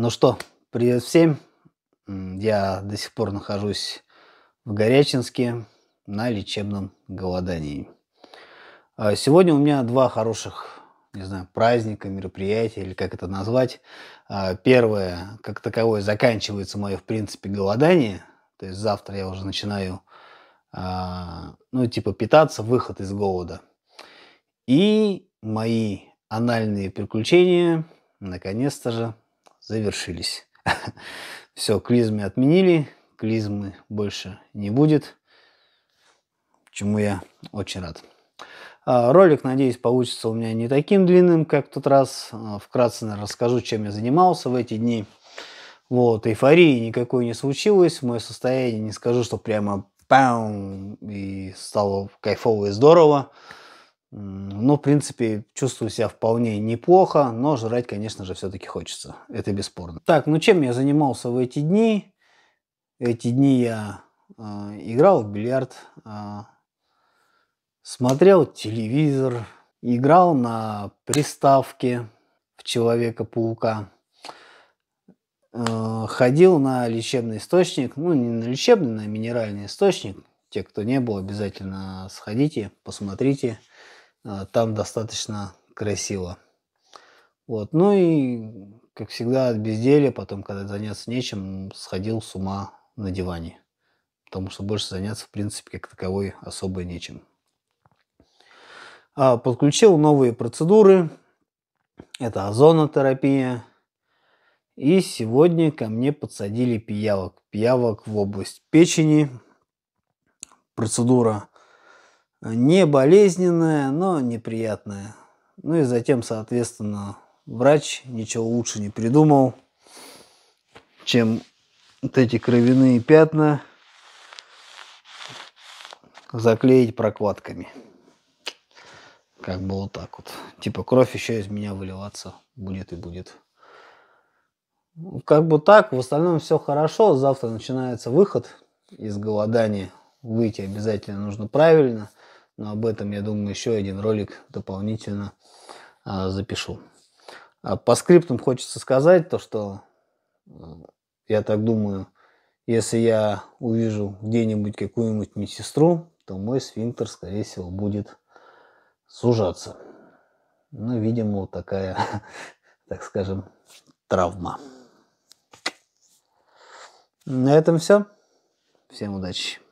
Ну что, привет всем. Я до сих пор нахожусь в Горячинске на лечебном голодании. А, сегодня у меня два хороших, не знаю, праздника, мероприятия или как это назвать. А, первое, как таковое, заканчивается мое, в принципе, голодание. То есть завтра я уже начинаю, а, ну, типа, питаться, выход из голода. И мои анальные приключения, наконец-то же, завершились. Все, клизмы отменили, клизмы больше не будет, чему я очень рад. А, ролик, надеюсь, получится у меня не таким длинным, как в тот раз. А, вкратце наверное, расскажу, чем я занимался в эти дни. Вот, эйфории никакой не случилось, мое состояние не скажу, что прямо пам, и стало кайфово и здорово. Ну, в принципе, чувствую себя вполне неплохо, но жрать, конечно же, все-таки хочется. Это бесспорно. Так, ну чем я занимался в эти дни? Эти дни я э, играл в бильярд, э, смотрел телевизор, играл на приставке в Человека-паука, э, ходил на лечебный источник, ну, не на лечебный, на минеральный источник. Те, кто не был, обязательно сходите, посмотрите. А, там достаточно красиво. Вот. Ну и, как всегда, от безделия, потом, когда заняться нечем, сходил с ума на диване. Потому что больше заняться, в принципе, как таковой особо нечем. А, подключил новые процедуры. Это озонотерапия. И сегодня ко мне подсадили пиявок. Пиявок в область печени. Процедура Э, не болезненная, но неприятная. Ну и затем, соответственно, врач ничего лучше не придумал, чем вот эти кровяные пятна заклеить прокладками. Как бы вот так вот. Типа кровь еще из меня выливаться будет и будет. Как бы так, в остальном все хорошо. Завтра начинается выход из голодания. Выйти обязательно нужно правильно – но об этом, я думаю, еще один ролик дополнительно а, запишу. А по скриптам хочется сказать то, что э, я так думаю, если я увижу где-нибудь какую-нибудь медсестру, то мой сфинктер, скорее всего, будет сужаться. Ну, видимо, вот такая, так скажем, травма. На этом все. Всем удачи.